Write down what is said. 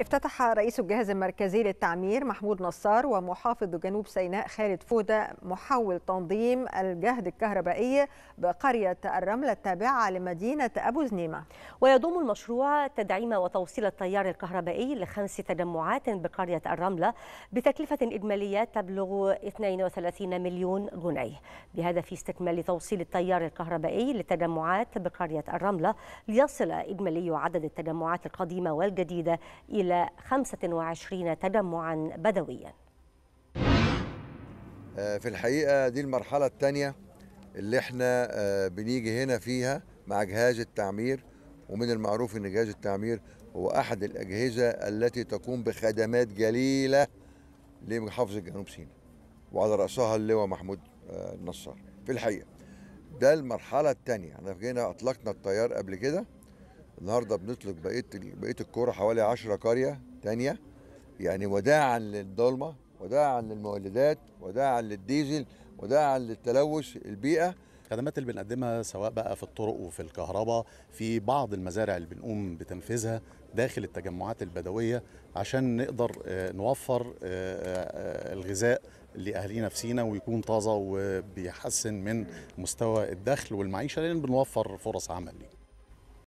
افتتح رئيس الجهاز المركزي للتعمير محمود نصار ومحافظ جنوب سيناء خالد فودة محاول تنظيم الجهد الكهربائي بقرية الرملة التابعة لمدينة أبو زنيمة ويضم المشروع تدعيم وتوصيل التيار الكهربائي لخمس تجمعات بقرية الرملة بتكلفة إجمالية تبلغ 32 مليون جنيه بهدف استكمال توصيل التيار الكهربائي للتجمعات بقرية الرملة ليصل إجمالي عدد التجمعات القديمة والجديدة إلى إلى 25 تجمعا بدويا آه، في الحقيقة دي المرحلة الثانية اللي احنا آه، بنيجي هنا فيها مع جهاز التعمير ومن المعروف ان جهاز التعمير هو احد الاجهزه التي تقوم بخدمات جليله لمحافظه جنوب سيناء وعلى راسها اللواء محمود آه، النصار في الحقيقه ده المرحله الثانيه احنا جينا اطلقنا الطيار قبل كده النهارده بنطلق بقيه بقيه الكوره حوالي 10 قريه ثانيه يعني وداعا للضلمه وداعا للمولدات وداعا للديزل وداعا للتلوث البيئه الخدمات اللي بنقدمها سواء بقى في الطرق وفي الكهرباء في بعض المزارع اللي بنقوم بتنفيذها داخل التجمعات البدويه عشان نقدر آه، نوفر آه، آه، الغذاء لاهالينا في سينا ويكون طازه وبيحسن من مستوى الدخل والمعيشه لان بنوفر فرص عمل ليه.